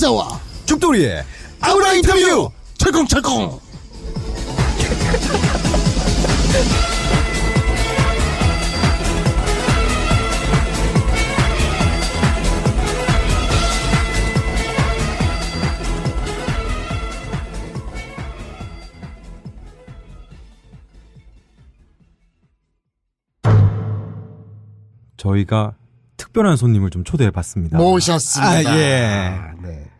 사자와 죽돌이의 아우라 인터뷰 철컹철컹 저희가 특별한 손님을 좀 초대해 봤습니다. 모셨습니다. 아, 예. 아, 네.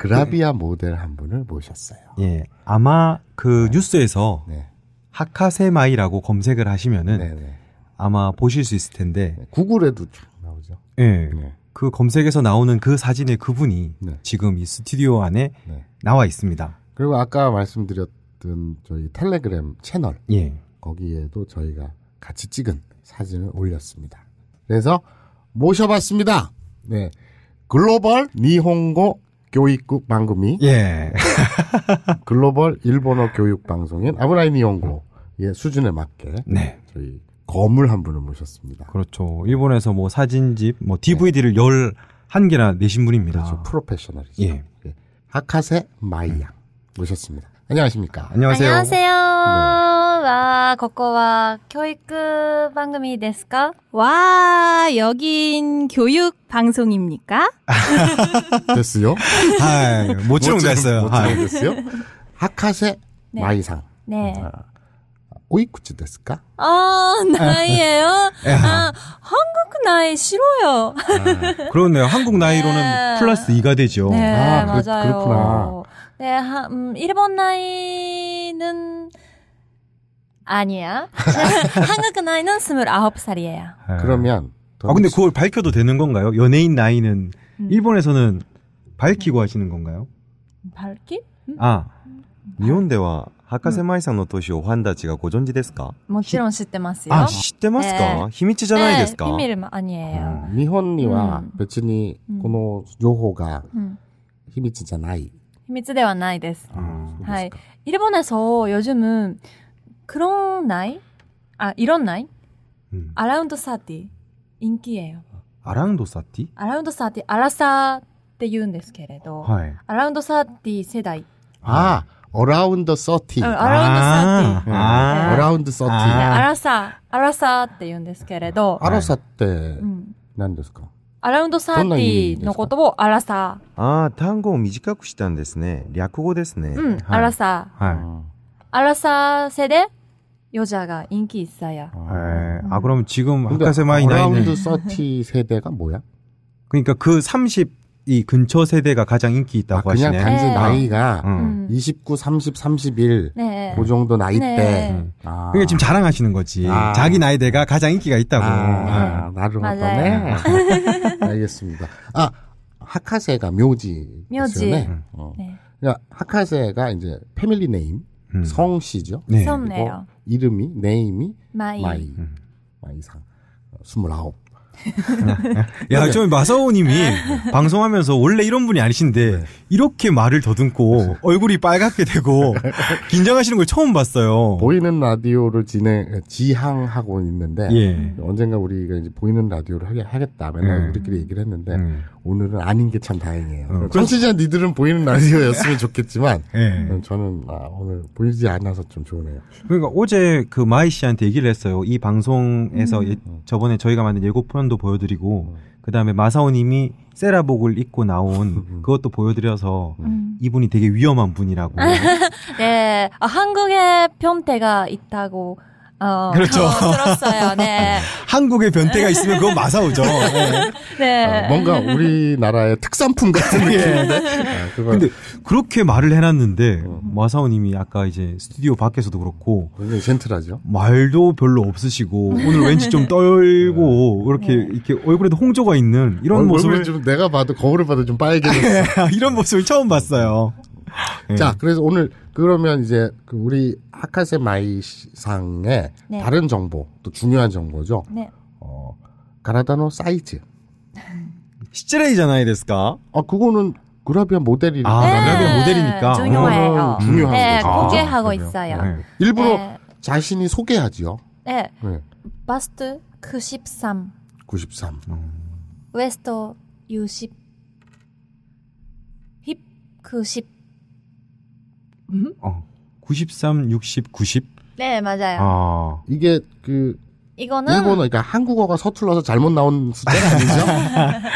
그라비아 모델 한 분을 모셨어요. 예. 아마 그 네. 뉴스에서 네. 하카세마이라고 검색을 하시면은 네네. 네. 아마 보실 수 있을 텐데 구글에도 쭉 나오죠. 예. 네. 그 검색에서 나오는 그 사진의 그분이 네. 지금 이 스튜디오 안에 네. 나와 있습니다. 그리고 아까 말씀드렸던 저희 텔레그램 채널 예. 거기에도 저희가 같이 찍은 사진을 올렸습니다. 그래서 모셔봤습니다. 네. 글로벌 니홍고 교육국 방금이 예. 글로벌 일본어 교육 방송인 아브라이니 연구의 예, 수준에 맞게 네. 저희 거물 한 분을 모셨습니다. 그렇죠. 일본에서 뭐 사진집, 뭐 DVD를 네. 11개나 내신 분입니다. 그렇죠. 프로페셔널이죠. 예. 예. 하카세 마이양 음. 모셨습니다. 안녕하십니까? 안녕하세요. 안녕하세요. 네. 와, はここは教 방금이 됐을까? 와, 여긴 교육 방송입니까? 됐어요? 아, 이모처럼 됐어요. 모쪼록 됐어요? 하카세 마이상. 네. 아, 오이쿠츠 됐을까? 아, 나이에요 예. 아, 한국 나이 싫어요. 아, 그렇네요. 한국 나이로는 네. 플러스 2가 되죠. 네, 아, 맞아요. 그, 렇구나 네, 하, 음, 일본 나이는 아니야 한국나이는29살이에요그러면아근데그걸밝혀도되는건가요연예인나이는음일본에서는밝히고하시는건가요밝히음아일본では博士舞さんの年をファンたちがご存知ですかもちろん知ってますよ。あ、知ってますか、秘密じゃないですか、えー、秘密もあにえよ、日本には別にこの情報が秘密じゃない。秘密ではないです。はい。일본에서요즘은그런나이아이런나이음イ라운드사티인기예요아라운드사티아라운드사티아라사って言うんですけれど、アラウンドサティ世代。あ、あ。アラウンドサティ。アラウンドサティ。アラサ、アラサって言うんですけれど。アラサって何ですか？アラウンドサティのことをアラサ。あ、あ、単語を短くしたんですね。略語ですね。アラサ。はアラサ世代。 여자가 인기 있어요. 아, 네. 아 그럼 지금 하카세마이 나이는 라 서티 세대가 뭐야? 그러니까 그30이 근처 세대가 가장 인기 아, 있다고 아, 그냥 하시네. 그냥 단지 네. 나이가 어. 음. 29, 30, 31, 네. 그 정도 나이대. 네. 음. 아. 그러니까 지금 자랑하시는 거지. 아. 자기 나이대가 가장 인기가 있다고. 아, 음. 아 나름 어떠네. 알겠습니다. 아, 하카세가 묘지. 묘지. 그렇죠? 네. 음. 어. 네. 그러니까 하카세가 이제 패밀리 네임. 음. 성씨죠. 네. 그리고 이름이 네임이 마이 마이, 음. 마이상 어, 스물아홉 야, 좀 마사오님이 아. 방송하면서 원래 이런 분이 아니신데 이렇게 말을 더듬고 얼굴이 빨갛게 되고 긴장하시는 걸 처음 봤어요. 보이는 라디오를 진행 지향하고 있는데 예. 언젠가 우리가 이제 보이는 라디오를 하겠다 맨날 음. 우리끼리 얘기를 했는데 음. 오늘은 아닌 게 참 다행이에요. 어, 그렇죠. 청취자 니들은 보이는 라디오였으면 좋겠지만 예. 저는 아, 오늘 보이지 않아서 좀 좋으네요. 그러니까 어제 그 마이 씨한테 얘기를 했어요. 이 방송에서 음. 예, 저번에 저희가 만든 예고편 사진도 보여드리고 음. 그 다음에 마사오님이 세라복을 입고 나온 음. 그것도 보여드려서 음. 이분이 되게 위험한 분이라고. 네, 아, 한국에 평태가 있다고 어, 그렇죠. 어, 들었어요. 네. 한국의 변태가 있으면 그건 마사오죠. 네. 네. 어, 뭔가 우리나라의 특산품 같은 예. 느낌인데. 아, 그런데 그렇게 말을 해놨는데 어. 마사오님이 아까 이제 스튜디오 밖에서도 그렇고 굉장히 젠틀하죠. 말도 별로 없으시고 오늘 왠지 좀 떨고 이렇게 네. 네. 이렇게 얼굴에도 홍조가 있는 이런 모습을 좀 내가 봐도 거울을 봐도 좀 빨개졌어. 이런 모습을 처음 봤어요. 예. 자, 그래서 오늘 그러면 이제 그 우리 하카세 마이상의 네. 다른 정보 또 중요한 정보죠. 네. 어, 가라다노 사이즈. 시츠레이잖아요, 됐을까 아, 그거는 그라비아 모델이니까. 아, 네. 그라비아 모델이니까. 중요해요. 네, 중요한 네, 거죠. 아, 공개하고 있어요. 네. 일부러 네. 자신이 소개하지요. 네. 네. 바스트 93. 93. 웨스터 60. 힙 90. 어. 93, 60, 90. 네, 맞아요. 어. 이게 그 이거는 일본어 그러니까 한국어가 서툴러서 잘못 나온 숫자가 아니죠?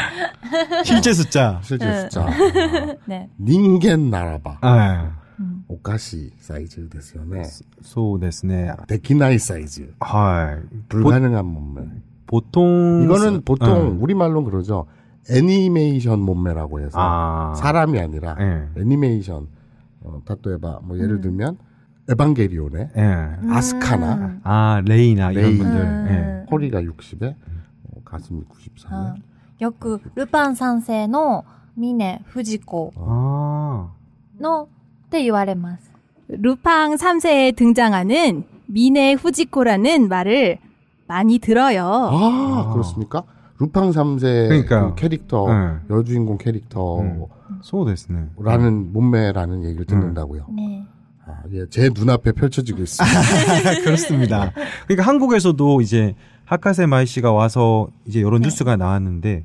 실제 숫자. 실제 네. 숫자. 네. 닌겐 나라바. 아. お菓子サイズですよねそうですねできないサイズは불가능한몸매 예. 음. 아, 예. 보통 이거는 보통 네. 우리말로 그러죠. 애니메이션 몸매라고 해서 아. 사람이 아니라 네. 애니메이션 어, 탑도에바 뭐 예를 음. 들면 에반게리온의 예. 아스카나 음. 아 레이나 레이, 이런 분들 허리가 음. 예. 60에 어, 가슴이 93에 아, よく루팡산世の 미네 후지코 노って言われます 루팡 3세에 등장하는 미네 후지코라는 말을 많이 들어요. 아, 아. 그렇습니까? 루팡 3세 그니까 그 캐릭터 네. 여주인공 캐릭터라는 네. 소 네. 음. 몸매라는 얘기를 듣는다고요. 음. 네. 아, 예, 제 눈앞에 펼쳐지고 있습니다. 그렇습니다. 그러니까 한국에서도 이제 하카세 마이 씨가 와서 이제 여러 네. 뉴스가 나왔는데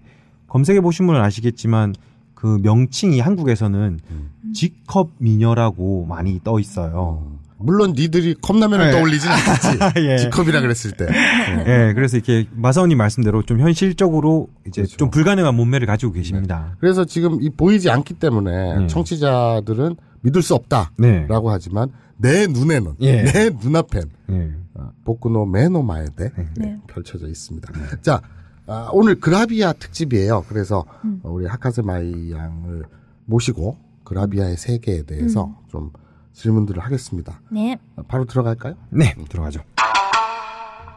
검색해 보신 분은 아시겠지만 그 명칭이 한국에서는 음. 직컵 미녀라고 많이 떠 있어요. 어. 물론 니들이 컵라면을 네. 떠올리진 않겠지. 예. G컵이라 그랬을 때. 예, 네, 그래서 이렇게 마사오님 말씀대로 좀 현실적으로 이제 그렇죠. 좀 불가능한 몸매를 가지고 계십니다. 네. 그래서 지금 이 보이지 않기 때문에 예. 청취자들은 믿을 수 없다라고 네. 하지만 내 눈에는 예. 내 눈앞엔 예. 어, 복근호 메노마에데 네. 네. 펼쳐져 있습니다. 네. 자 아, 오늘 그라비아 특집이에요. 그래서 음. 우리 하카스 마이 양을 모시고 그라비아의 세계에 대해서 음. 좀 질문들을 하겠습니다. 네. 아, 바로 들어갈까요? 네, 음, 들어가죠.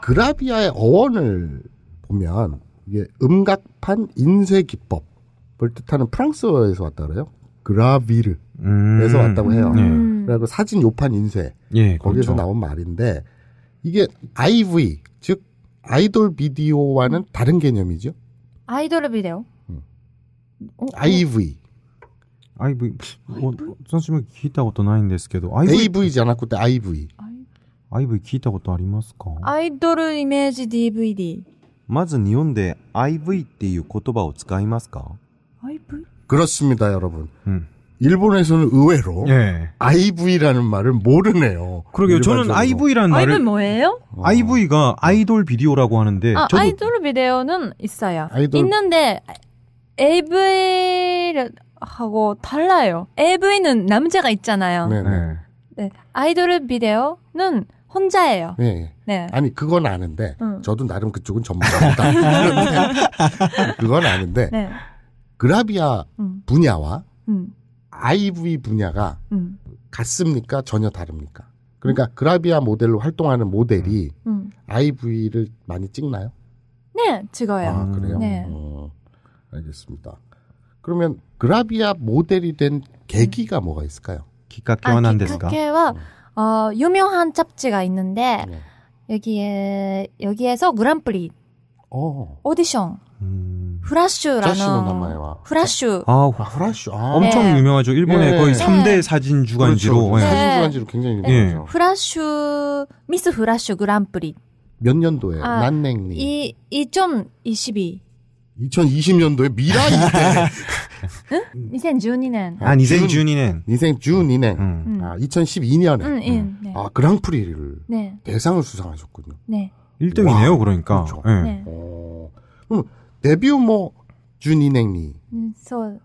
그라비아의 어원을 보면 이게 음각판 인쇄 기법을 뜻하는 프랑스어에서 왔다 그래요. 그라비르에서 음, 왔다고 해요. 네. 그리고 사진 요판 인쇄 예, 거기에서 그렇죠. 나온 말인데 이게 IV 즉 아이돌 비디오와는 다른 개념이죠. 아이돌 비디오. 음. 어, 어. IV IV? IV? 私も聞いたことないんですけど、AV じゃなくて IV。IV 聞いたことありますかアイドルイメージ DVD。まず日本で IV っていう言葉を使いますか IV? 그렇습니다, 여러분. 음. 일본에서는 의외로 예. IV라는 말을 모르네요. 그러게요. 일반적으로. 저는 IV라는 말을 IV는 뭐예요? IV가 아이돌 비디오라고 하는데 아, 아이돌 비디오는 있어요. 아이돌... 있는데 AV를 하고 달라요. AV는 남자가 있잖아요. 네네. 네. 네. 네. 아이돌 비디오는 혼자예요. 네. 네. 아니 그건 아는데 응. 저도 나름 그쪽은 전문가입니다. 그건 아는데 네. 그라비아 응. 분야와 IV 분야가 같습니까? 전혀 다릅니까? 그러니까 그라비아 모델로 활동하는 모델이 IV를 많이 찍나요? 네, 찍어요. 아, 그래요? 네. 어, 알겠습니다. 그러면 그라비아 모델이 된 계기가 음. 뭐가 있을까요? 기카케와는 데스가? 기카 어, 유명한 잡지가 있는데 네. 여기에 여기에서 그랑프리 오. 어. 오디션 음. 후라슈라는 후라슈. 아, 아, 후라슈. 아. 엄청 네. 유명하죠. 일본의 네. 거의 3대 사진 그렇죠, 주간지로. 그렇죠. 네. 사진 주간지로 굉장히 네. 유명하죠. 후라슈 미스 후라슈 그랑프리. 몇 년도에 아, 난냉리이 2022. 2020년도에 미라 이때. 응? 2012년. 아, 2012년. 2012년. 음. 음. 아, 2012년에. 음, 예. 음. 네. 아, 그랑프리를 네. 대상을 수상하셨군요. 네. 1등이네요, 그러니까. 그렇죠. 예. 네. 어, 그럼 데뷔 뭐 준이냉리. 음,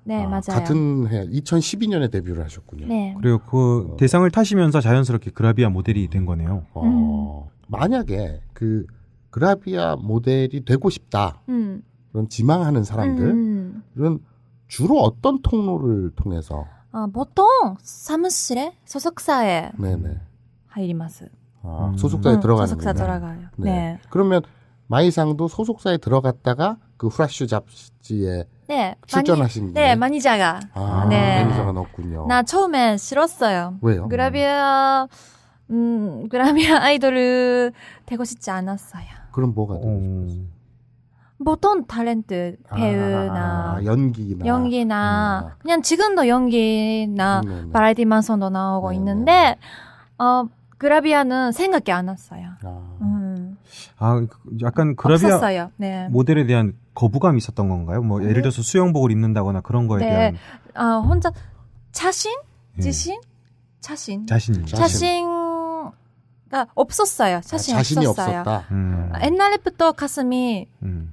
네, 아, 맞아요. 같은 해 2012년에 데뷔를 하셨군요. 네. 그리고그 어. 대상을 타시면서 자연스럽게 그라비아 모델이 된 거네요. 어. 음. 만약에 그 그라비아 모델이 되고 싶다. 음. 그런 지망하는 사람들 음. 이런 주로 어떤 통로를 통해서 아, 보통 사무실에 소속사에 네네. 入ります. 아, 음. 소속사에 음. 들어가는 소속사 들어가요. 네. 네. 그러면 마이상도 소속사에 들어갔다가 그 후라슈 잡지에 네, 출전하신 네, 마니자가 아, 네. 매니저가 넣었군요. 나 처음에 싫었어요. 왜요? 그라비아 음, 그라비아 아이돌을 되고 싶지 않았어요. 그럼 뭐가 되고 음. 싶었어요? 보통 탤런트 아, 배우나 아, 연기나 연기나 음. 그냥 지금도 연기나 음, 네네. 바라이티 만선도 나오고 네네. 네, 있는데 네. 어 그라비아는 생각이 안 났어요. 아, 음. 아 그, 약간 그라비아 어요 네. 모델에 대한 거부감이 있었던 건가요? 뭐 예를 음. 들어서 수영복을 입는다거나 그런 거에 네. 대한 아 혼자 자신 예. 자신 자신 자신 자신 그러니까 없었어요. 자신 아, 자신이 없었어요. 없었다. 아, 음. 옛날부터 가슴이 음.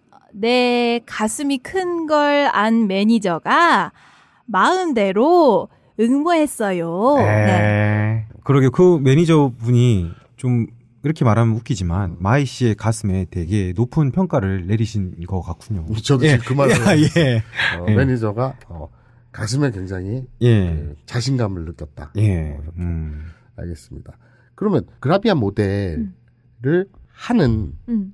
내 가슴이 큰 걸 안 매니저가 마음대로 응모했어요. 네. 그러게 그 매니저분이 좀 이렇게 말하면 웃기지만 마이 씨의 가슴에 되게 높은 평가를 내리신 것 같군요. 저도 예. 그 말을 예. 아, 예. 예. 어, 예. 매니저가 어, 가슴에 굉장히 예. 그 자신감을 느꼈다. 예. 어, 음. 알겠습니다. 그러면 그라비아 모델을 음. 하는 음.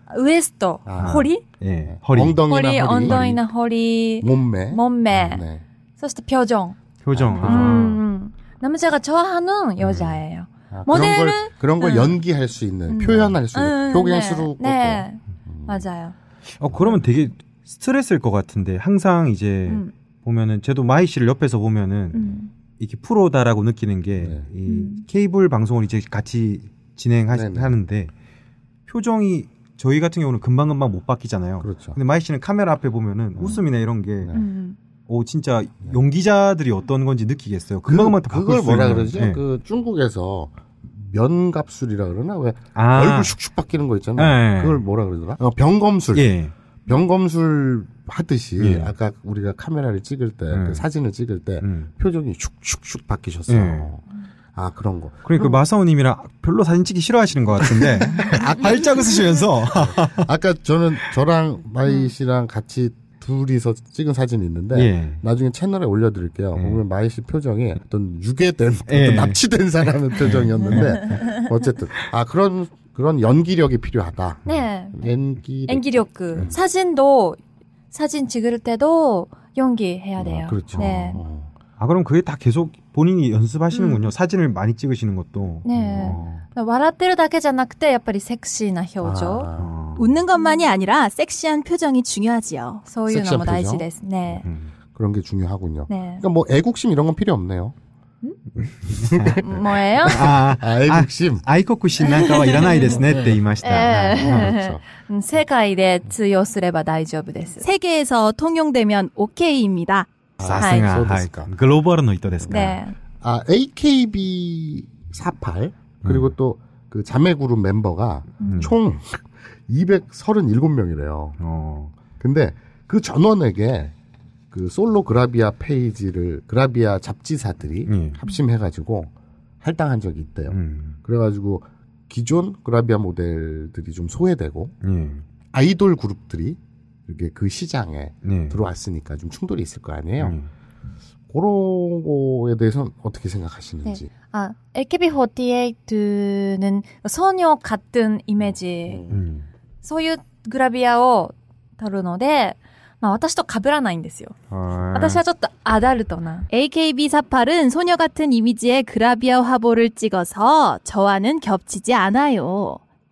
웨스트 아, 허리? 예. 허리. 엉덩이나 허리, 허리. 엉덩이나 허리. 몸매. 몸매. 아, 네. 서스트 표정. 표정. 아, 음, 남자가 음. 좋아하는 음. 여자예요. 아, 모델은 그런 걸, 그런 걸 음. 연기할 수 있는, 표현할 수 있는, 효경수로 네. 네. 맞아요. 어 그러면 되게 스트레스일 것 같은데 항상 이제 음. 보면은 저도 마이 씨를 옆에서 보면은 음. 이렇게 프로다라고 느끼는 게이 네. 음. 케이블 방송을 이제 같이 진행하는데 네, 네. 표정이 저희 같은 경우는 금방금방 못 바뀌잖아요. 그렇죠. 근데 마이 씨는 카메라 앞에 보면은 음. 네. 웃음이나 이런 게 네. 오, 음. 어, 진짜 네. 용기자들이 어떤 건지 느끼겠어요. 그 금방금방 그, 다 바꿀 수 뭐라 그러지? 네. 그 중국에서 면갑술이라 그러나 왜 아. 얼굴 슉슉 바뀌는 거 있잖아요. 네. 그걸 뭐라 그러더라? 어, 병검술. 예. 병검술 하듯이 예. 아까 우리가 카메라를 찍을 때 음. 그 사진을 찍을 때 음. 표정이 슉슉슉 바뀌셨어요. 예. 아 그런 거. 그러니까 그 마사오님이랑 별로 사진 찍기 싫어하시는 것 같은데 발짝 쓰시면서 네. 아까 저는 저랑 마이 씨랑 같이 둘이서 찍은 사진이 있는데 예. 나중에 채널에 올려드릴게요. 예. 보면 마이 씨 표정이 어떤 유괴된 예. 어떤 납치된 사람의 표정이었는데 네. 어쨌든 아 그런 그런 연기력이 필요하다. 네. 연기 연기력 그 네. 사진도 사진 찍을 때도 연기해야 돼요. 아, 그렇죠. 네. 어. 아 그럼 그게 다 계속 본인이 연습하시는군요. 음. 사진을 많이 찍으시는 것도. 네. 어. 와라떼를 다게じゃなくて 약간 섹시한 표정. 아. 어. 웃는 것만이 아니라 섹시한 표정이 중요하지요. 소유 너무 다이です 네. 음. 그런 게 중요하군요. 네. 그러니까 뭐 애국심 이런 건 필요 없네요. 음? 뭐예요? 아, 아, 아, 애국심. 아, 아이코쿠신 なんかはいら이いですねって言いました 세계에 通用すれば大丈夫です. 세계에서 통용되면 오케이입니다. さすが、はい。グローバルの人ですから。 아, AKB48 그리고 음. 또그 자매 그룹 멤버가 음. 총 237명이래요. 어. 근데 그 전원에게 그 솔로 그라비아 페이지를 그라비아 잡지사들이 음. 예。 합심해 가지고 할당한 적이 있대요. 음。 그래 가지고 기존 그라비아 모델들이 좀 소외되고 예。 아이돌 그룹들이 그게 그 시장에 네. 들어왔으니까 좀 충돌이 있을 거 아니에요. 음. 그런 거에 대해서 어떻게 생각하시는지. 네. 아, AKB48는 소녀 같은 이미지. 소유 그라비아오 다루는데 まあ私と被らないんですよ。私はちょっとアダルトな。AKB48은 소녀 같은 이미지의 그라비아 화보를 찍어서 저와는 겹치지 않아요.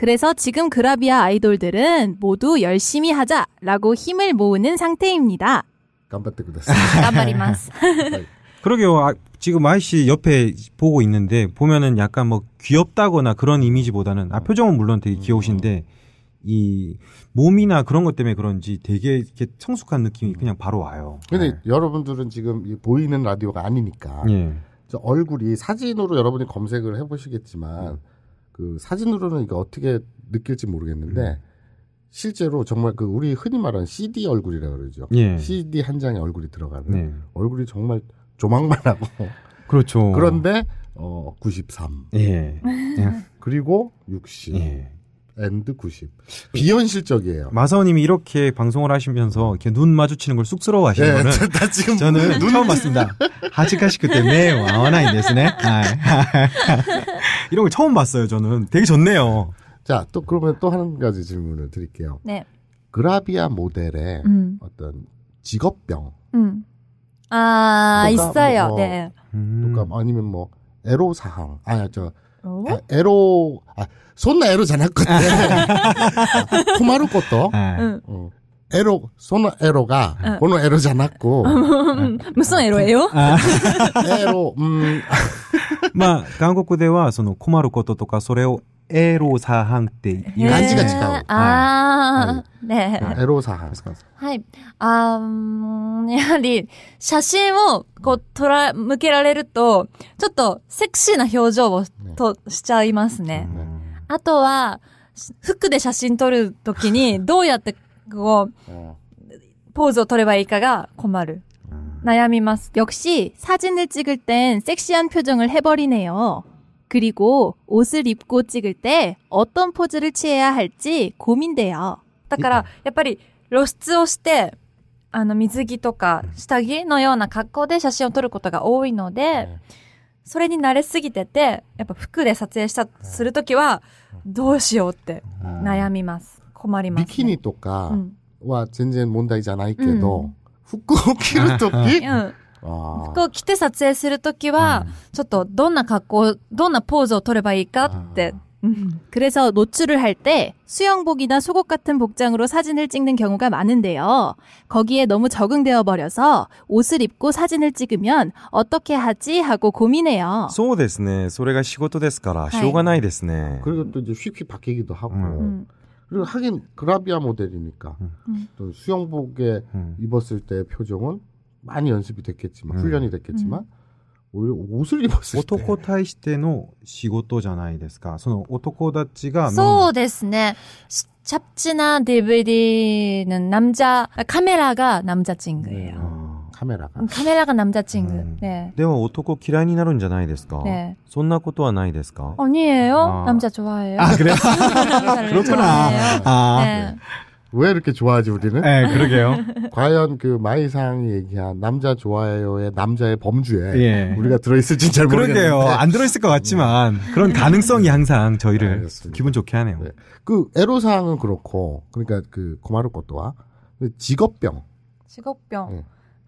그래서 지금 그라비아 아이돌들은 모두 열심히 하자라고 힘을 모으는 상태입니다. 깜빡대 그다스. 깜빡이마스. 그러게요. 아, 지금 아이씨 옆에 보고 있는데 보면은 약간 뭐 귀엽다거나 그런 이미지보다는 아 표정은 물론 되게 음, 귀여우신데 음. 이 몸이나 그런 것 때문에 그런지 되게 이렇게 성숙한 느낌이 그냥 바로 와요. 근데 네. 여러분들은 지금 보이는 라디오가 아니니까 예. 얼굴이 사진으로 여러분이 검색을 해보시겠지만 음. 그 사진으로는 이게 어떻게 느낄지 모르겠는데 음. 실제로 정말 그 우리 흔히 말하는 CD 얼굴이라고 그러죠. 예. CD 한 장에 얼굴이 들어가는 예. 얼굴이 정말 조망만하고 그렇죠. 그런데 어 93. 예. 그리고 60. 예. 앤드 90. 비현실적이에요. 마사오님이 이렇게 방송을 하시면서 이렇게 눈 마주치는 걸 쑥스러워 하시는 예, 네, 거는 저, 지금 저는 눈 처음 봤습니다. 하지카시 그때 매와나이ですね. 이런 걸 처음 봤어요, 저는. 되게 좋네요. 자, 또 그러면 또 한 가지 질문을 드릴게요. 네. 그라비아 모델의 음. 어떤 직업병. 음. 아, 있어요. 뭐, 뭐 네. 그러니까 아니면 뭐 에로 사항. 아, 저 어? 에, 에로 아, 손나 에로 잘났거든. 토마루 것도. 에로 손나 에로가 응. 오 에로 잘았고 무슨 에로예요? 에로 아. 음. まあ、韓国では、その困ることとか、それをエロサハンっていう。感じが違う。ああ、ねエロサハン。はい。あやはり、写真を、こう、とら、向けられると、ちょっと、セクシーな表情を、と、しちゃいますね。あとは、服で写真撮るときに、どうやって、こう、ポーズを取ればいいかが困る。悩みます。역시사진을찍을땐섹시한표정을해버리네요그리고옷을입고찍을때어떤포즈를취해야할지고민돼요だから、やっぱり露出をして、あの、水着とか、下着のような格好で写真を撮ることが多いので、それに慣れすぎてて、やっぱ服で撮影した、するときは、どうしようって悩みます。困ります、ね。ビキニとかは全然問題じゃないけど、うん服を着るとき服を着て撮影するときは、ちょっとどんな格好、どんなポーズを取ればいいかって。 아. 아. 음. 음. 그래서 노출을 할 때 수영복이나 속옷 같은 복장으로 사진을 찍는 경우가 많은데요. 거기에 너무 적응되어 버려서 옷을 입고 사진을 찍으면 어떻게 하지 하고 고민해요. そうですね.それが仕事ですからしょうがないですね. 네. 그리고 또 이제 쉽게 바뀌기도 하고. 음. 음. 그리고 하긴 그라비아 모델이니까 음. 또 수영복에 음. 입었을 때 표정은 많이 연습이 됐겠지만 음. 훈련이 됐겠지만 음. 오히려 옷을 입었을 때男対しての仕事じゃないですかその男たちがそうですね 샵지나 DVD는 남자 아, 카메라가 남자 친구예요. 네. 아. カメラが。カメラが남자친 구。 うん、ね。でも男嫌いになるんじゃないですかね。そんなことはないですか아니에요남자좋아해요 아、 그래요그렇구나 아。 아. 네. 네. 왜 이렇게 좋아하지 우리는? 네, 그러게요. 과연 그 마이상이 얘기한 남자 좋아해요의 남자의 범주에 예. 우리가 들어있을진 잘 모르겠는데. 그러게요. 안 들어있을 것 같지만 네. 그런 가능성이 항상 저희를 네, 기분 좋게 하네요. 네. 그 애로사항은 그렇고 그러니까 그 고마루 것도와 그 직업병. 직업병. 네.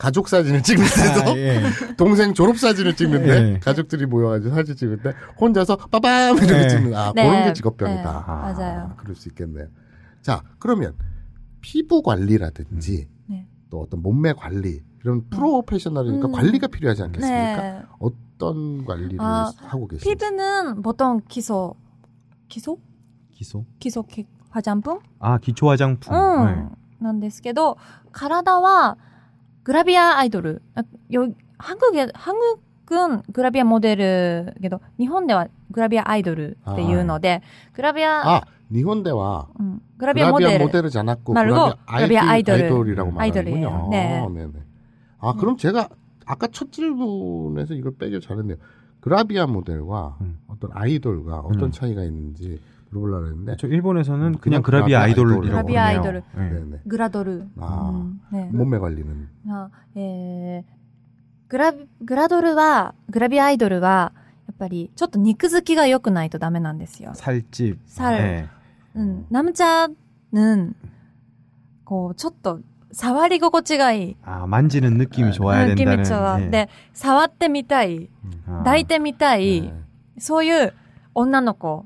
가족 사진을 찍는데도 아, 예. 동생 졸업 사진을 찍는데 예. 가족들이 모여가지고 사진 찍는데 혼자서 빠밤 이렇게 예. 네. 찍는 아 네. 그런 게 직업병이다. 네. 아, 맞아요. 그럴 수 있겠네요. 자 그러면 피부 관리라든지 음. 네. 또 어떤 몸매 관리 이런 프로페셔널이니까 음. 관리가 음. 필요하지 않겠습니까? 네. 어떤 관리를 아, 하고 계십니까? 피부는 보통 기소 기소 기소 기소 화장품? 아 기초 화장품. 음, 네. なんですけど体はグラビアアイドル。よ韓国、韓国グラビアモデルけど、日本ではグラビアアイドルっていうので、グラビア。あ、日本では、うん、グラビアモデル。グラビアモデルじゃなく、グラビアアイドル. 아이돌, 아이돌이라고 말하는군요. 네. 아, 네네. 아, 그럼 제가 아까 첫 질문에서 이걸 빼길 잘했네요. 그라비아 모델과 음. 어떤 아이돌과 어떤 음. 차이가 있는지 물어보려고 했는데. 저 일본에서는 그냥, 그냥 그라비 아이돌이라고 그라비 아이돌. 네. 그라도르. 아, 음, 네. 몸매 관리는. 아, 예. グラ、グラドルは、グラビアアイドルは、やっぱり、ちょっと肉付きが良くないとダメなんですよ。살집 살。 えー、うん。ナムチャ는、 こう、ちょっと、触り心地がいい。あ、만지는느낌이좋아야된다 느낌이좋 아。 で、触ってみたい。抱いてみたい。そういう女の子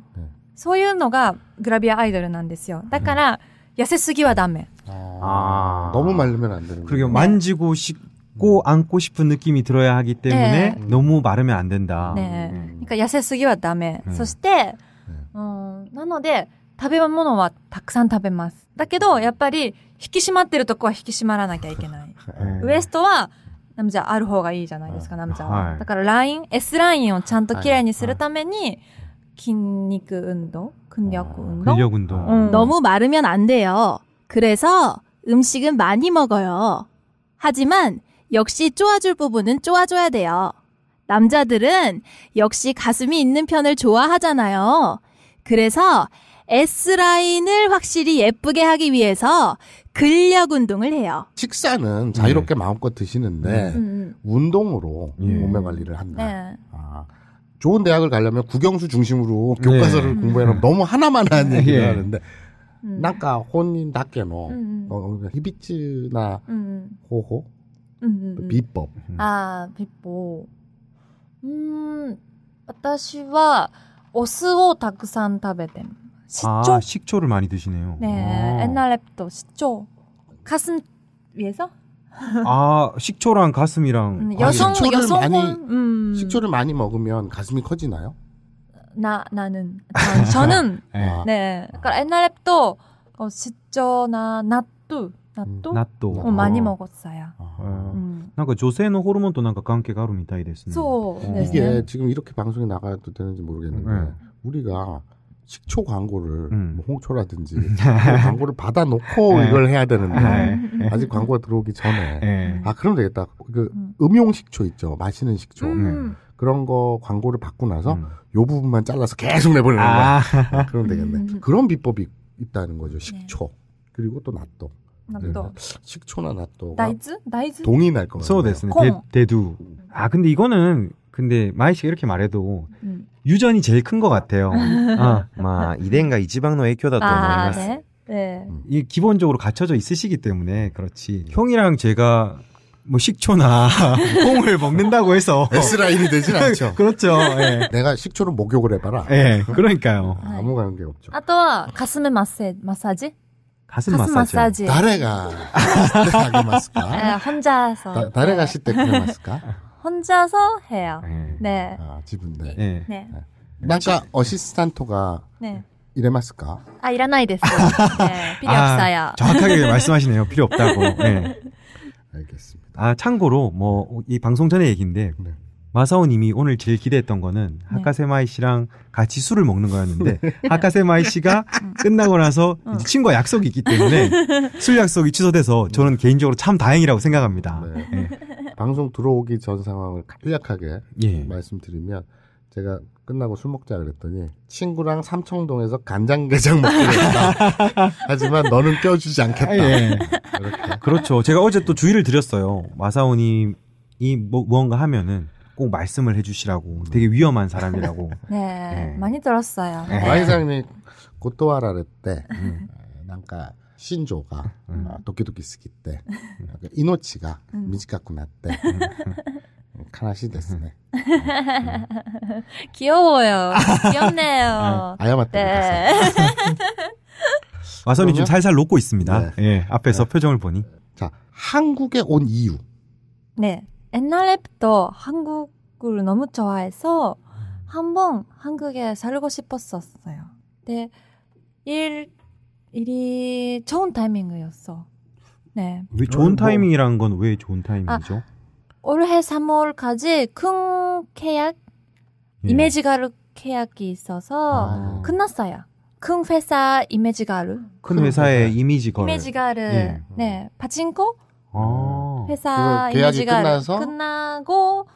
そういうのがグラビアアイドルなんですよ。だから、痩せすぎはダメ。あ。너무말르면안되는거예요그리고만지고싶고안고싶은느낌이들어야하기때문에너무마르면안된다네그러니까痩せすぎはダメ。そしてん、なので食べ物はたくさん食べます。だけど、やっぱり、引き締まってるとこは引き締まらなきゃいけない。ウエストは、ナムジャある方がいいじゃないですか、ナムジャは。だからライン、S ラインをちゃんと綺麗にするために、 근육 운동, 근력 운동. 근력 운동. 음. 너무 마르면 안 돼요. 그래서 음식은 많이 먹어요. 하지만 역시 쪼아줄 부분은 쪼아줘야 돼요. 남자들은 역시 가슴이 있는 편을 좋아하잖아요. 그래서 S라인을 확실히 예쁘게 하기 위해서 근력 운동을 해요. 식사는 자유롭게 네. 마음껏 드시는데 음. 음, 음. 운동으로 예. 몸매 관리를 한다. 네. 아. 좋은 대학을 가려면 국영수 중심으로 네. 교과서를 음. 공부해놓으면 너무 하나만 하는 네. 얘기를 예. 하는데 なん 혼인 人게けのうんうん秘密な方 비법. んうんうんう私はお酢をたくさん食식 음. 아, 음, 초? 아, 식초를 많이 드시네요. 네, 어. 옛날부터 식초. 가슴 위에서? 아 식초랑 가슴이랑 음, 여성 아, 식초를 여성 많이 음. 식초를 많이 먹으면 가슴이 커지나요? 나 나는 저, 는 네. 아. 네. 그러니까 옛날에또 어, 식초나 낫뚜 낫뚜 음, 낫뚜 어, 많이 어. 먹었어요. 아. 어. 음. 뭔가 그 조세노 호르몬도 뭔가 그 관계가 아るみ 다이 ですね 어. 이게 네. 지금 이렇게 방송에 나가도 되는지 모르겠는데 네. 우리가 식초 광고를 음. 뭐 홍초라든지 광고를 받아놓고 네. 이걸 해야 되는데 네. 아직 광고가 들어오기 전에 네. 아 그럼 되겠다 그 음. 음용 식초 있죠 마시는 식초 음. 그런 거 광고를 받고 나서 음. 요 부분만 잘라서 계속 내보내는 거야 아. 아 그럼 되겠네 음. 그런 비법이 있다는 거죠 식초 그리고 또 낫또 납도. 식초나 낫또 나이즈? 나이즈? 동이 날 거예요. 소데스네. 대두. 아 근데 이거는 근데 마이 씨가 이렇게 말해도 음. 유전이 제일 큰 것 같아요. 음. 어, 뭐 아, 마遺伝가一番の 네. 影響だと思います. 네. 이 기본적으로 갖춰져 있으시기 때문에 그렇지. 형이랑 제가 뭐 식초나 콩을 먹는다고 해서 S 라인이 되진 않죠. 그렇죠. 예. 내가 식초로 목욕을 해봐라. 예, 그러니까요. 아무 관계 없죠. 아と 가슴 마세, 마사지? 가슴, 가슴 마사지. 마사지. 誰が가てあげますか 네, 혼자서. 誰がしてくれますか 혼자서 해요. 네. 네. 아, 지분데. 네. 예. 네. 약간 아. 그러니까 네. 어시스턴트가 네. 이래맞을까? 아, 이라나이 됐어. 네, 필요 아, 없어요. 정확하게 말씀하시네요. 필요 없다고. 네. 알겠습니다. 아, 참고로 뭐 이 방송 전에 얘기인데 네. 마사오 님이 오늘 제일 기대했던 거는 네. 하카세마이 씨랑 같이 술을 먹는 거였는데 네. 하카세마이 씨가 음. 끝나고 나서 어. 친구와 약속이 있기 때문에 술 약속이 취소돼서 저는 개인적으로 참 다행이라고 생각합니다. 네. 네. 방송 들어오기 전 상황을 간략하게 예. 말씀드리면 제가 끝나고 술 먹자 그랬더니 친구랑 삼청동에서 간장게장 먹기로 했다. 하지만 너는 껴주지 않겠다. 예. 그렇죠. 제가 어제 또 주의를 드렸어요. 마사오님이 뭐, 무언가 하면은 꼭 말씀을 해주시라고. 음. 되게 위험한 사람이라고. 네, 예. 많이 들었어요. 네. 아, 마이상님이 고토와라를 때, 음, 난까 아, 신조가 음. 아, 도끼도끼 쓰기 때命が 이노치短くなって 카나시 됐네. 귀여워요. 귀엽네요. 아, 아야맞다. 네. 와선이 지금 살살 녹고 있습니다. 네. 예, 앞에서 네. 표정을 보니. 자, 한국에 온 이유. 네. 옛날부터 한국을 너무 좋아해서 한번 한국에 살고 싶었었어요. 근데 일 일이 좋은 타이밍이었어. 네. 왜 좋은 뭐, 뭐. 타이밍이라는 건 왜 좋은 아, 타이밍이죠? 아, 올해 3월까지 큰 계약 예. 네. 이미지 가루 계약이 있어서 아. 끝났어요. 큰 회사 이미지 가루. 큰 회사의 회사. 이미지 가루. 이미지 가루. 예. 네. 바친코 아. 회사 이미지 가루 끝나고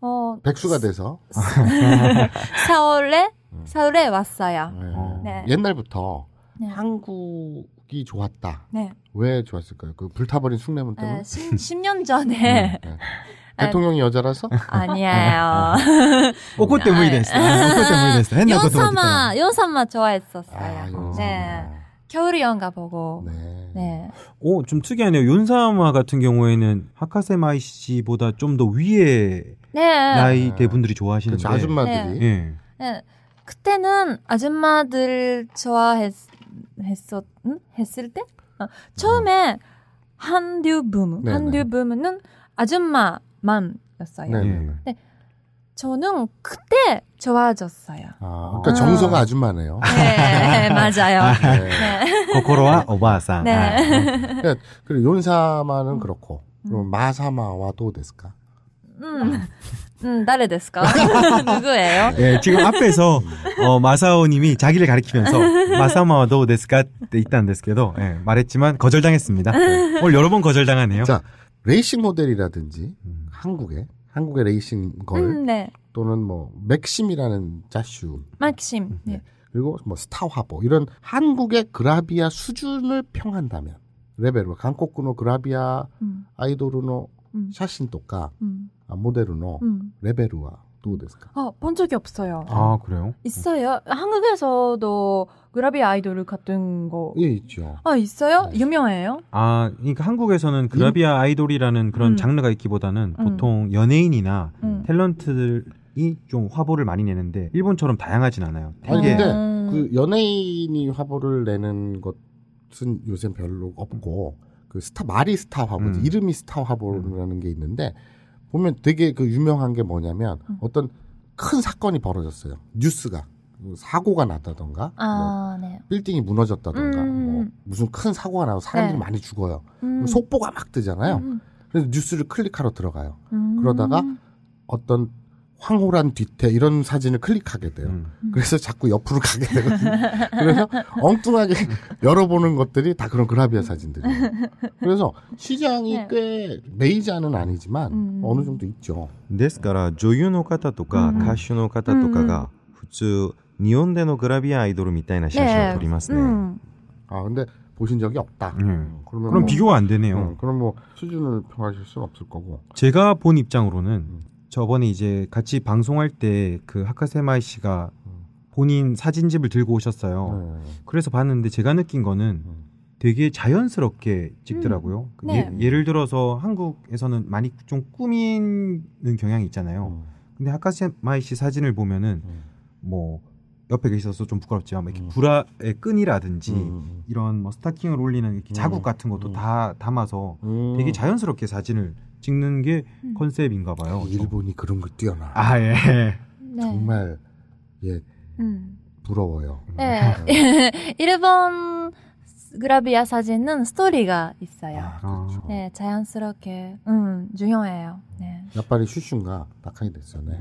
어 백수가 돼서 4월에 4월에 음. 왔어요. 네. 네. 옛날부터 네. 한국이 좋았다. 네. 왜 좋았을까요? 그 불타버린 숭례문 네, 때문에? 에, 10, 년 전에 네. 네. 아, 대통령이 여자라서? 아니에요. 오코 아, 아. 어, 때문이 됐어. 오코 네. 때문이 됐어. 옛날 요사마, 요사마 좋아했었어요. 아, 네. 겨울이 연가 보고. 네. 네. 오, 어, 좀 특이하네요. 윤사마 같은 경우에는 하카세마이 씨보다 좀 더 위에 네. 나이대 분들이 좋아하시는데. 그쵸, 아줌마들이. 네. 네. 그때는 아줌마들 좋아했 했었 음? 했을 때 어, 처음에 한류 붐 네네. 한류 붐은 아줌마만였어요 네. 근데 저는 그때 좋아졌어요. 아, 그러니까 아. 정서가 아줌마네요. 네, 네 맞아요. 네. 코로와 오바사. 네. 네. 네. 아, 그러니까, 그리고 욘사마는 음. 그렇고, 그럼 마사마와 도됐을까 음. 아. 음, 나레데스까? 누구예요? 예, 지금 앞에서 어, 마사오님이 자기를 가리키면서 마사마와도 데스까 때 있다는 데스게도 예, 말했지만 거절당했습니다. 네. 오늘 여러 번 거절당하네요. 자, 레이싱 모델이라든지 음. 한국에 한국의 레이싱 걸 음, 네. 또는 뭐 맥심이라는 자슈, 맥심, 음, 네. 네. 그리고 뭐 스타화보 이런 한국의 그라비아 수준을 평한다면 레벨로 강코쿠노 그라비아 음. 아이돌노 샤신토가 음. 음. モデル로レベルはどうですかう본 아, 음. 어, 적이 없어요. 아, 아 그래요? 있어요. 한국에서도 그라비아 아이돌 을 같은 거. 예, 있죠. 아, 있어요? 네. 유명해요? 아, 그러니까 한국에서는 그라비아 아이돌이라는 그런 음. 장르가 있기보다는 음. 보통 연예인이나 음. 탤런트들이 좀 화보를 많이 내는데 일본처럼 다양하진 않아요. 아, 되게... 아니, 음. 근데 그 연예인이 화보를 내는 것은 요새 별로 없고 그 스타 말이 스타 화보, 음. 이름이 스타 화보라는 게 있는데 보면 되게 그 유명한 게 뭐냐면 음. 어떤 큰 사건이 벌어졌어요. 뉴스가 사고가 났다던가 아, 뭐 네. 빌딩이 무너졌다던가 음. 뭐 음. 무슨 큰 사고가 나서 사람들이 네. 많이 죽어요. 음. 속보가 막 뜨잖아요. 음, 음. 그래서 뉴스를 클릭하러 들어가요. 그러다가 어떤 황홀한 뒤태 이런 사진을 클릭하게 돼요. 음. 음. 그래서 자꾸 옆으로 가게 되거든요. 그래서 엉뚱하게 열어보는 것들이 다 그런 그라비아 사진들이에요. 그래서 시장이 네. 꽤 메이저는 아니지만 음. 어느 정도 있죠. ですから女優の方とか歌手の方とかが普通日本でのグラビア아イドルみたいな写真を撮りますね 음. 음. 네. 아, 근데 보신 적이 없다. 음. 그러면 그럼 뭐, 비교가 안 되네요. 음, 그럼 뭐 수준을 평하실 수는 없을 거고. 제가 본 입장으로는 저번에 이제 같이 방송할 때 그 하카세마이 씨가 본인 사진집을 들고 오셨어요. 네. 그래서 봤는데 제가 느낀 거는 네. 되게 자연스럽게 찍더라고요. 음. 예, 네. 예, 를 들어서 한국에서는 많이 좀 꾸미는 경향이 있잖아요. 음. 근데 하카세마이 씨 사진을 보면은 음. 뭐 옆에 계셔서 좀 부끄럽지만 이렇게 브라의 음. 끈이라든지 음, 음, 이런 뭐 스타킹을 올리는 이렇게 자국 같은 것도 다 담아서 되게 자연스럽게 사진을 찍는 게 음. 컨셉인가 봐요. 일본이 그런 걸 뛰어나. 아 예. 네. 정말 예 음. 부러워요. 네. 일본 그라비아 사진은 스토리가 있어요. 아, 그렇죠. 네, 자연스럽게 음 중요해요. 네. 약발이 슈슈인가 낙하이 됐어 네.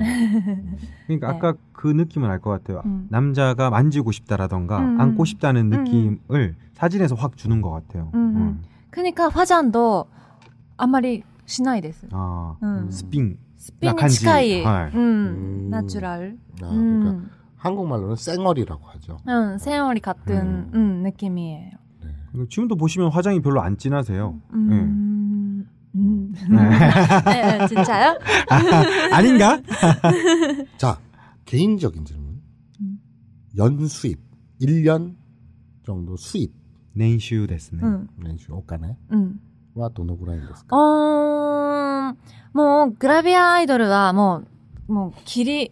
그러니까 네. 아까 그 느낌은 알 것 같아요. 음. 남자가 만지고 싶다라던가 음. 안고 싶다는 음, 음. 느낌을 사진에서 확 주는 것 같아요. 음, 그러니까 화장도 아무리 しないです。あうん、スピン。スピンに近い、はいうん、ナチュラル。あ음 아, 음. 음. 음. 아, 그러니 한국말로는 생얼이라고 하죠. 응, 쌩얼이 같은 음. 음, 느낌이에요. 네. 지금도 보시면 화장이 별로 안 진하세요. 음. 예. 네. 음. 네. 네, 진짜요? 아, 아닌가? 자, 개인적인 질문. 연수입. 1년 정도 수입. 낸슈 됐네. 응. 낸슈, 옷가네. 응. はどのぐらいですかもうグラビアアイドルはもう、もう、キリ、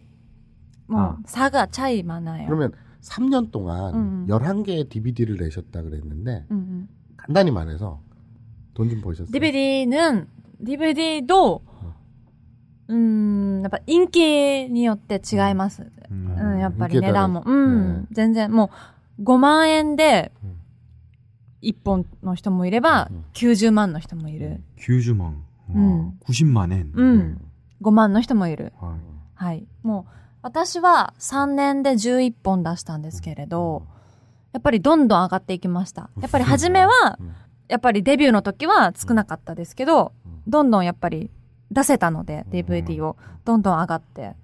もう、差が차이많아 요。 그3年동 안、 11개의 DVD 를내셨다그랬는 데、 簡単に말해 서、 돈좀 DVD 는、 DVD 도、 うん、やっぱ、人気によって違います。うん、やっぱり値段も。うん、全然、もう、5万円で、1本の人もいれば、90万の人もいる。90万。うん。90万 엔。 うん。5万の人もいる。はい。はい。もう、私は3年で11本出したんですけれど、やっぱりどんどん上がっていきました。やっぱり初めは、やっぱりデビューの時は少なかったですけど、どんどんやっぱり出せたので、DVD をどんどん上がって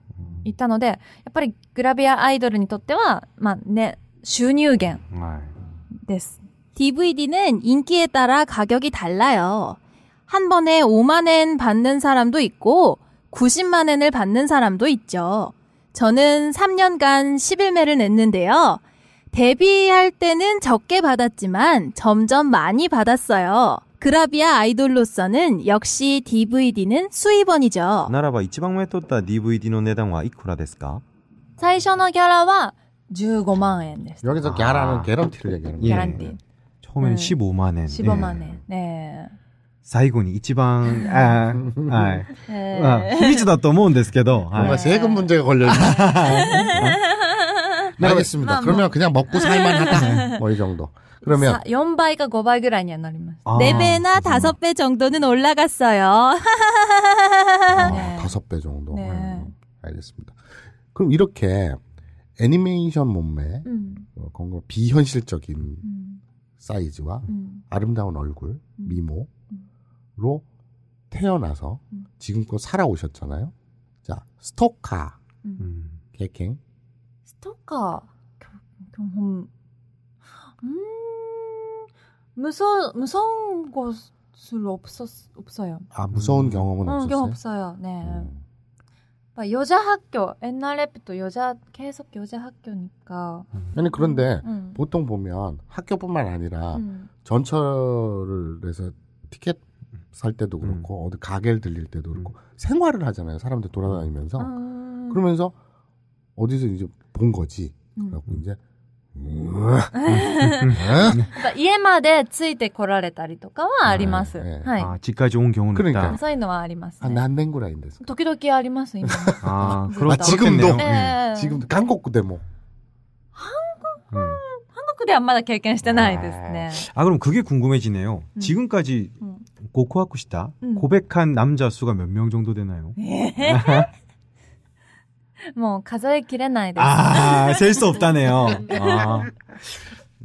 いったので、やっぱりグラビアアイドルにとっては、まあね、収入源です。 DVD는 인기에 따라 가격이 달라요. 한 번에 5만엔 받는 사람도 있고 90만엔을 받는 사람도 있죠. 저는 3년간 11매를 냈는데요. 데뷔할 때는 적게 받았지만 점점 많이 받았어요. 그라비아 아이돌로서는 역시 DVD는 수입원이죠. ならば一番目取った DVD の値段は이く라です까 사이셔너ギャラは15만 엔です. 여기서 아. 라는 개런티를 얘기하는 거예요. 처음에는 15만 엔. 15만 엔. 네. 最後に一番あはいえーまあ秘と思うんですけどはい세금문제가걸려있 네. 알겠습니다. 뭐, 그러면 뭐. 그냥 먹고 살만하다. 네. 뭐이 정도. 그러면 4배가 5배가 아니야, 나리만. 4배나 5배 정도는 올라갔어요. 아, 5배 정도. 네. 음, 알겠습니다. 그럼 이렇게 애니메이션 몸매, 음. 어, 그런 비현실적인 음. 사이즈와 음. 아름다운 얼굴, 음. 미모로 음. 태어나서 음. 지금껏 살아오셨잖아요. 자, 스토카. 음. 객행. 스토카 경험. 음. 무서 무서운 것을 없었 없어요. 아 무서운 경험은 음, 없었어요. 경험 없어요. 네. 음. 막 여자 학교 옛날에또 여자 계속 여자 학교니까. 음. 아니 그런데 음, 음. 보통 보면 학교뿐만 아니라 음. 전철에서 티켓 살 때도 음. 그렇고 음. 어디 가게를 들릴 때도 그렇고 생활을 하잖아요. 사람들 돌아다니면서 아. 그러면서 어디서 이제 본 거지. 그래갖고 이제 家までついてこられたりとかはあります。はい。あ、実家지온경우는 다。 そういうのはあります、あ、何年ぐらいですか時々あります、今。あ、그렇지금 도、 えー、지금 도、 韓国でも。韓国、韓国ではまだ経験してないですね。あ、그럼그게궁금해지네요지금까지告白した、고백한남자수가몇명정도되나요 뭐가数의 길은 ないで아셀수 아, 없다네요. 네. 아.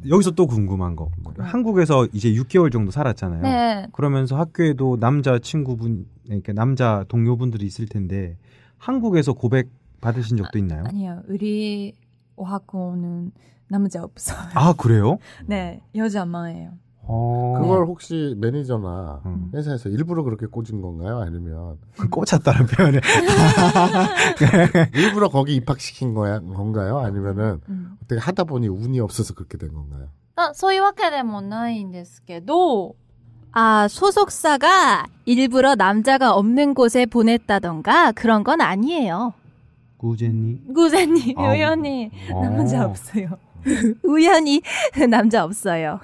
여기서 또 궁금한 거. 한국에서 이제 6개월 정도 살았잖아요. 네. 그러면서 학교에도 남자 친구분, 그러니까 남자 동료분들이 있을 텐데 한국에서 고백 받으신 아, 적도 있나요? 아, 니요 우리 오학교는 남자 없어요. 아, 그래요? 네. 여자만이에요. 어... 그걸 혹시 매니저나 음. 회사에서 일부러 그렇게 꽂은 건가요? 아니면 그 꽂았다는 표현에 일부러 거기 입학시킨 거야 건가요? 아니면은 음. 어떻게 하다 보니 운이 없어서 그렇게 된 건가요? 아, そういうわけでもないんですけど 아, 소속사가 일부러 남자가 없는 곳에 보냈다던가 그런 건 아니에요. 구제님. 구제님, 우연히 아, 어. 남자 없어요. 우연히 어. 남자 없어요.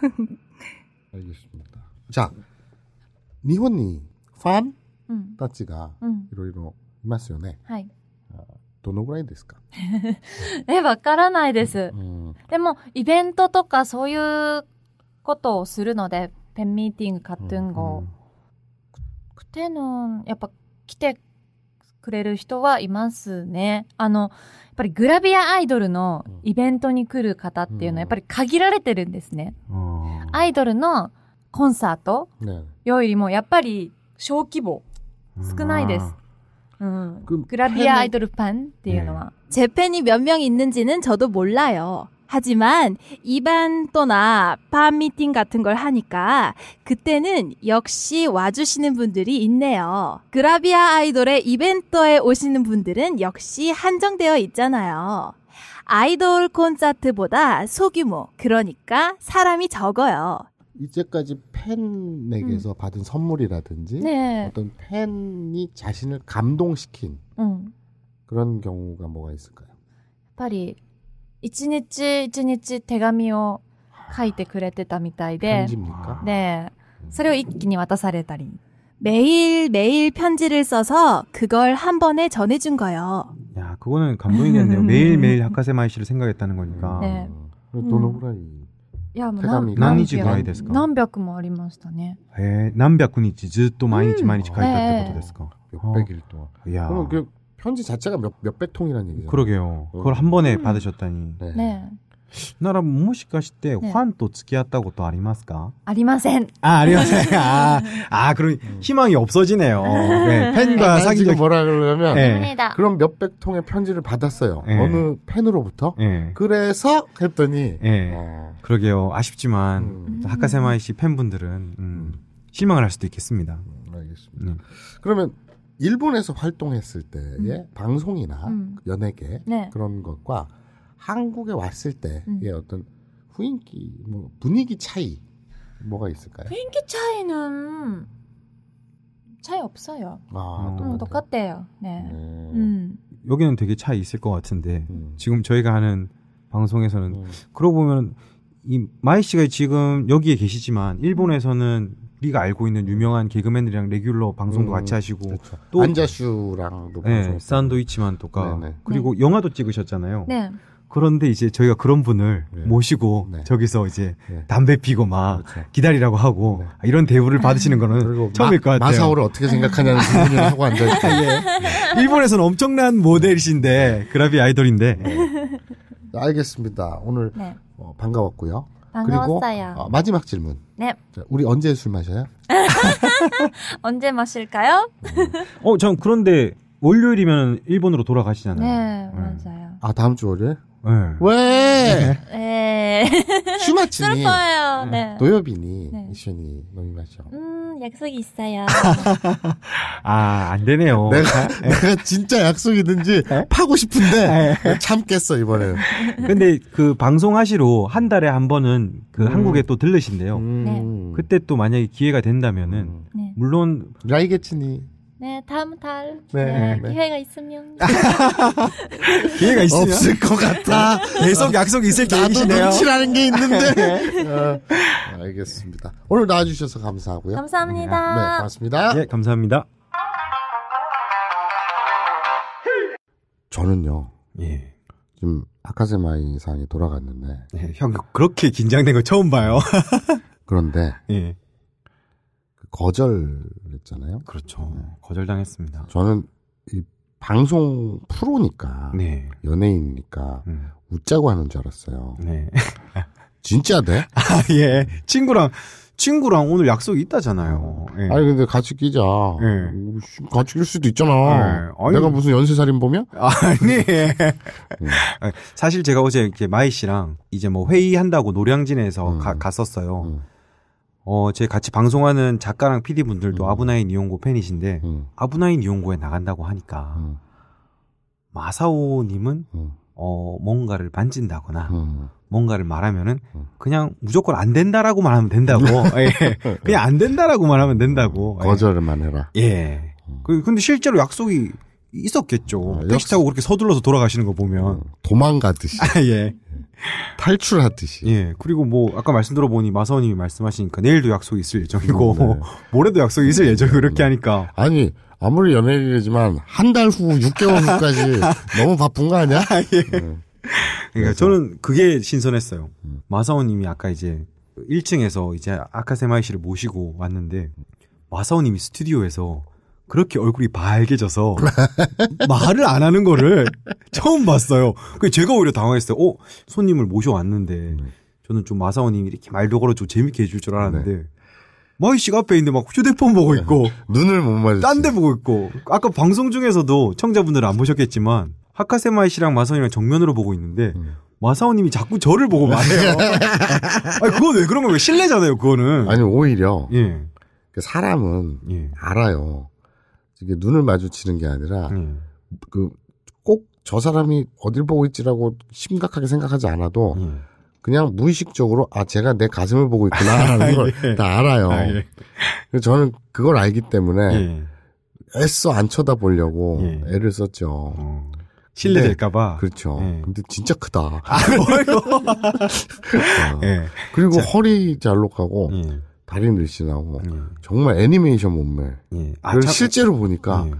알겠습니다자니혼니팬たちがいろいろいますよね。はい。どのぐらいですかえ、わからないですう。んでも、イベントとかそういうことをするので、ペンミーティング、カットゥンゴ。クテノの、やっぱ来てくれる人はいますね。あの、やっぱりグラビアアイドルのイベントに来る方っていうのは、やっぱり限られてるんですね。うんアイドルのコンサートよりもやっぱり小規模少ないです。 음, 그 그라비아 아이돌 팬っていうのは 제 팬이 몇 명 있는지는 저도 몰라요. 하지만 이반 또나 반 미팅 같은 걸 하니까 그때는 역시 와주시는 분들이 있네요. 그라비아 아이돌의 이벤트에 오시는 분들은 역시 한정되어 있잖아요. 아이돌 콘서트보다 소규모, 그러니까 사람이 적어요. 이제까지 팬에게서 음. 받은 선물이라든지 네. 어떤 팬이 자신을 감동시킨 음. 그런 경우가 뭐가 있을까요? やっぱり一日一日手紙を書いてくれてたみたいで。ね、それを一気に 渡されたり。매일매일 아, 아. 네. 음. 편지를 써서 그걸 한 번에 전해준 거요. 야, 그거는 감동이겠네요. 매일매일 하카세마이 씨를 생각했다는 거니까. 네. 도노구라이. 음. 음. 야, 뭐 난何日ぐらいですか何百もありましたね。えー、何百日ずっと毎日毎日書いたってことですか。몇백일 뭐 음. 네. 어. 동안. 야. 그럼 그 편지 자체가 몇 몇백 통이라는 얘기죠. 그러게요. 그걸 어. 한 번에 받으셨다니. 네. 네. ならもしかしてファンと付き合ったことありますか、ありません。아 아니었어요. 아, 아 그럼 희망이 없어지네요. 네, 팬과 아니, 사귀 지 뭐라 그러냐면 네。 그럼 몇백 통의 편지를 받았어요. 네。 어느 팬으로부터. 네。 그래서 했더니 어. 그러게요. 아쉽지만 음. 하카세마이 씨 팬분들은 음, 음. 실망을 할 수도 있겠습니다. 음, 알겠습니다. 그러면 일본에서 활동했을 때의 음. 방송이나 연예계 그런 것과 한국에 왔을 때의 음. 어떤 후인기, 뭐 분위기 차이 뭐가 있을까요? 후인기 차이는 차이 없어요. 아, 음, 음 똑같아요. 네. 네. 음. 여기는 되게 차이 있을 것 같은데 음. 지금 저희가 하는 방송에서는 음. 그러고 보면 이 마이 씨가 지금 여기에 계시지만 일본에서는 우리가 알고 있는 유명한 개그맨들이랑 레귤러 방송도 음, 같이 하시고 그렇죠. 또 안자슈랑도 네, 산도이치만도가 네, 네. 그리고 네. 영화도 찍으셨잖아요. 네. 그런데 이제 저희가 그런 분을 네. 모시고 네. 저기서 이제 네. 담배 피고 막 그렇죠. 기다리라고 하고 네. 아, 이런 대우를 받으시는 거는 처음일 마, 것 같아요. 마사오를 어떻게 생각하냐는 질문을 하고 앉아 예. 네. 일본에서는 엄청난 모델이신데 네. 그라비 아이돌인데. 알겠습니다. 오늘 어, 반가웠고요. 반가웠어요. 그리고 어, 마지막 질문. 네. 우리 언제 술 마셔요? 언제 마실까요? 어, 전 그런데 월요일이면 일본으로 돌아가시잖아요. 네, 맞아요. 아 다음 주 월요일? 네. 왜? 네. 네. 슈마치니 슬퍼요. 네. 노엽이니 미션이 네. 노미마죠. 뭐 음 약속이 있어요. 아안 되네요. 내가 네. 내가 진짜 약속이든지 파고 싶은데 참겠어 이번에는. 근데 그 방송하시로 한 달에 한 번은 그 음. 한국에 또 들르신대요. 음. 그때 또 만약에 기회가 된다면은 음. 물론 라이게츠니 네, 다음 달 네, 네, 네. 기회가 있으면 기회가 있으면 없을 것같다 아, 계속 아, 약속 있을 계획이시네요. 눈치라는 게 있는데. 어, 알겠습니다. 오늘 나와주셔서 감사하고요. 감사합니다. 네, 네, 고맙습니다. 네, 감사합니다. 저는요. 예. 지금 아카세마이상이 돌아갔는데. 예, 형 그렇게 긴장된 거 처음 봐요. 그런데. 예. 거절했잖아요. 그렇죠. 네. 거절당했습니다. 저는 이 방송 프로니까 네. 연예인이니까 음. 웃자고 하는 줄 알았어요. 네. 진짜 돼? 아, 예. 친구랑 친구랑 오늘 약속이 있다잖아요. 음. 예. 아니 근데 같이 끼자. 예. 같이 낄 수도 있잖아. 예. 아니, 내가 무슨 연쇄살인 보면? 예. 아니. 사실 제가 어제 이렇게 마이 씨랑 이제 뭐 회의한다고 노량진에서 음. 가, 갔었어요. 음. 어, 제 같이 방송하는 작가랑 PD 분들도 음. 아브나인 이용고 팬이신데 음. 아브나인 이용고에 나간다고 하니까 음. 마사오님은 음. 어, 뭔가를 만진다거나 음. 뭔가를 말하면은 음. 그냥 무조건 안 된다라고 말하면 된다고 예. 그냥 안 된다라고 말하면 된다고 거절만 해라. 예. 그, 근데 실제로 약속이 있었겠죠. 아, 택시 타고 그렇게 서둘러서 돌아가시는 거 보면 어, 도망가듯이. 아, 예. 예. 탈출하듯이. 예. 그리고 뭐 아까 말씀 들어보니 마사오님이 말씀하시니까 내일도 약속 있을 예정이고 음, 네. 모레도 약속 있을 예정이고 이렇게 음, 네. 하니까 아니 아무리 연예인이지만 한 달 후 6개월 후까지 너무 바쁜 거 아니야? 아, 예. 네. 그러니까 그래서. 저는 그게 신선했어요. 음. 마사오님이 아까 이제 1층에서 이제 아카세마이 씨를 모시고 왔는데 마사오님이 스튜디오에서 그렇게 얼굴이 밝아져서 말을 안 하는 거를 처음 봤어요. 그 제가 오히려 당황했어요. 어, 손님을 모셔왔는데 네. 저는 좀 마사오님이 이렇게 말도 걸어줘 재밌게 해줄 줄 알았는데 네. 마이씨 뭐 앞에 있는데 막 휴대폰 보고 네. 있고 눈을 못 맞았지. 딴데 보고 있고 아까 방송 중에서도 청자분들 안 보셨겠지만 하카세마이 씨랑 마사오님이랑 정면으로 보고 있는데 음. 마사오님이 자꾸 저를 보고 말해요. 아니 그건 왜 그런 거예요? 실례잖아요, 그거는. 아니 오히려 예. 그 사람은 예. 알아요. 이게 눈을 마주치는 게 아니라 음. 예. 그꼭 저 사람이 어딜 보고 있지라고 심각하게 생각하지 않아도 음. 그냥 무의식적으로 아 제가 내 가슴을 보고 있구나라는 걸다 예. 알아요. 아, 예. 그래서 저는 그걸 알기 때문에 예. 애써 안 쳐다보려고 예. 애를 썼죠. 음. 실례될까봐. 그렇죠. 예. 근데 진짜 크다. 아, 어. 그리고 자, 허리 잘록하고 예. 다리 늘씬하고 예. 정말 애니메이션 몸매. 예. 아, 참, 실제로 보니까 예.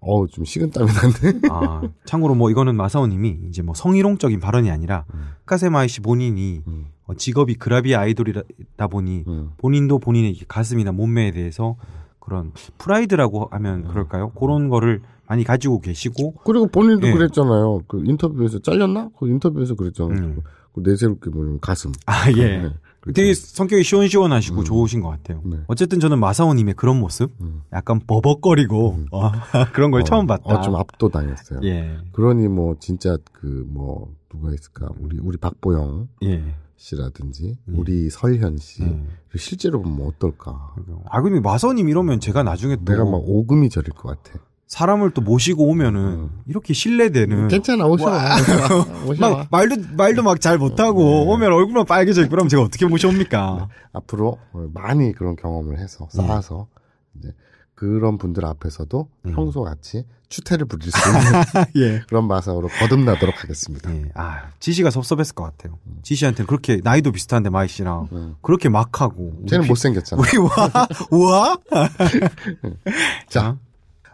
어우 좀 식은땀이 났네. 아, 참고로 뭐 이거는 마사오님이 이제 뭐 성희롱적인 발언이 아니라 음. 카세마이 씨 본인이 음. 어, 직업이 그라비 아이돌이다 아 보니 음. 본인도 본인의 가슴이나 몸매에 대해서 그런 프라이드라고 하면 음. 그럴까요? 그런 거를 많이 가지고 계시고 그리고 본인도 예. 그랬잖아요. 그 인터뷰에서 잘렸나? 그 인터뷰에서 그랬잖아요. 음. 그 내세울 게 뭐냐면 가슴. 아 예. 네. 되게 성격이 시원시원하시고 음. 좋으신 것 같아요. 네. 어쨌든 저는 마사오님의 그런 모습, 음. 약간 버벅거리고 음. 어, 그런 걸 어, 처음 봤다. 어, 좀 압도당했어요. 예. 그러니 뭐 진짜 그 뭐 누가 있을까? 우리 우리 박보영 예. 씨라든지 예. 우리 예. 설현 씨 예. 실제로 보면 어떨까? 아 근데 마사오님 이러면 제가 나중에 내가 막 오금이 저릴 것 같아. 사람을 또 모시고 오면은 어. 이렇게 신뢰되는 괜찮아 오셔와 막 말도 말도 막 잘 못하고 어, 네. 오면 얼굴만 빨개져 있고 그러면 제가 어떻게 모셔옵니까? 네. 앞으로 많이 그런 경험을 해서 네. 쌓아서 네. 이제 그런 분들 앞에서도 음. 평소 같이 추태를 부릴 수 있는 예. 그런 마상으로 거듭나도록 하겠습니다. 예. 아 지시가 섭섭했을 것 같아요. 음. 지시한테는 그렇게 나이도 비슷한데 마이 씨랑 음. 그렇게 막하고 쟤는 피... 못생겼잖아. 우리 와 우와 자.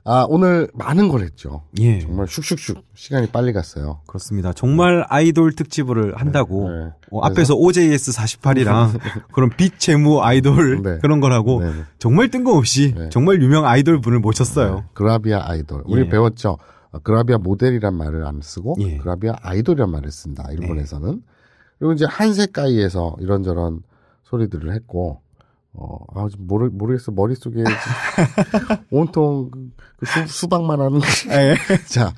아, 오늘 많은 걸 했죠. 예. 정말 슉슉슉 시간이 빨리 갔어요. 그렇습니다. 정말 아이돌 특집을 한다고 네, 네. 어, 앞에서 OJS 48이랑 그런 빛 재무 아이돌 네. 그런 거라고 네, 네. 정말 뜬금없이 네. 정말 유명 아이돌 분을 모셨어요. 그라비아 아이돌. 우리 예. 배웠죠. 어, 그라비아 모델이란 말을 안 쓰고 예. 그라비아 아이돌이란 말을 쓴다. 예. 일본에서는. 그리고 이제 한색가이에서 이런저런 소리들을 했고 어, 아, 모르, 모르겠어. 머릿속에 온통 그 수, 박만 하는. 아, 예. 자.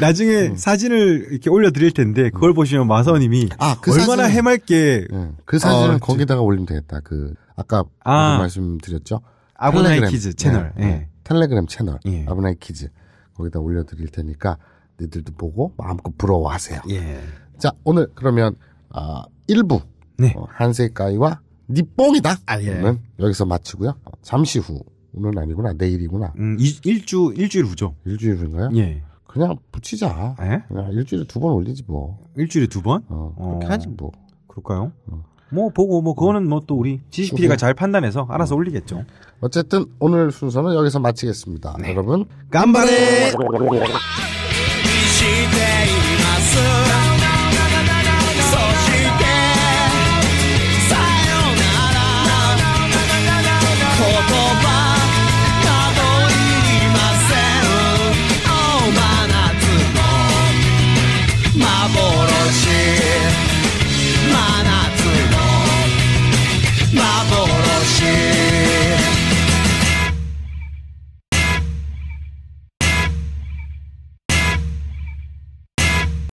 나중에 음. 사진을 이렇게 올려드릴 텐데, 그걸 음. 보시면 마사님이 음. 아, 그 얼마나 사진은, 해맑게. 네. 그 사진은 어, 거기다가 올리면 되겠다. 그, 아까 아, 말씀드렸죠. 아브나이 키즈 채널. 네. 네. 텔레그램 채널. 예. 아브나이 키즈. 거기다 올려드릴 테니까, 니들도 보고 마음껏 부러워하세요. 예. 자, 오늘 그러면, 아, 어, 1부. 네. 어, 한세가이와 니 뽕이다. 아, 예. 는 여기서 마치고요. 잠시 후. 오늘 아니구나. 내일이구나. 음, 일주, 일주일 후죠. 일주일 후인가요? 예. 그냥 붙이자. 예? 그냥 일주일에 두 번 올리지 뭐. 일주일에 두 번? 어, 어. 그렇게 어. 하지 뭐. 그럴까요? 어. 뭐 보고 뭐 그거는 뭐 또 우리 지식PD가 잘 판단해서 알아서 어. 올리겠죠. 어쨌든 오늘 순서는 여기서 마치겠습니다. 네. 여러분 깜바레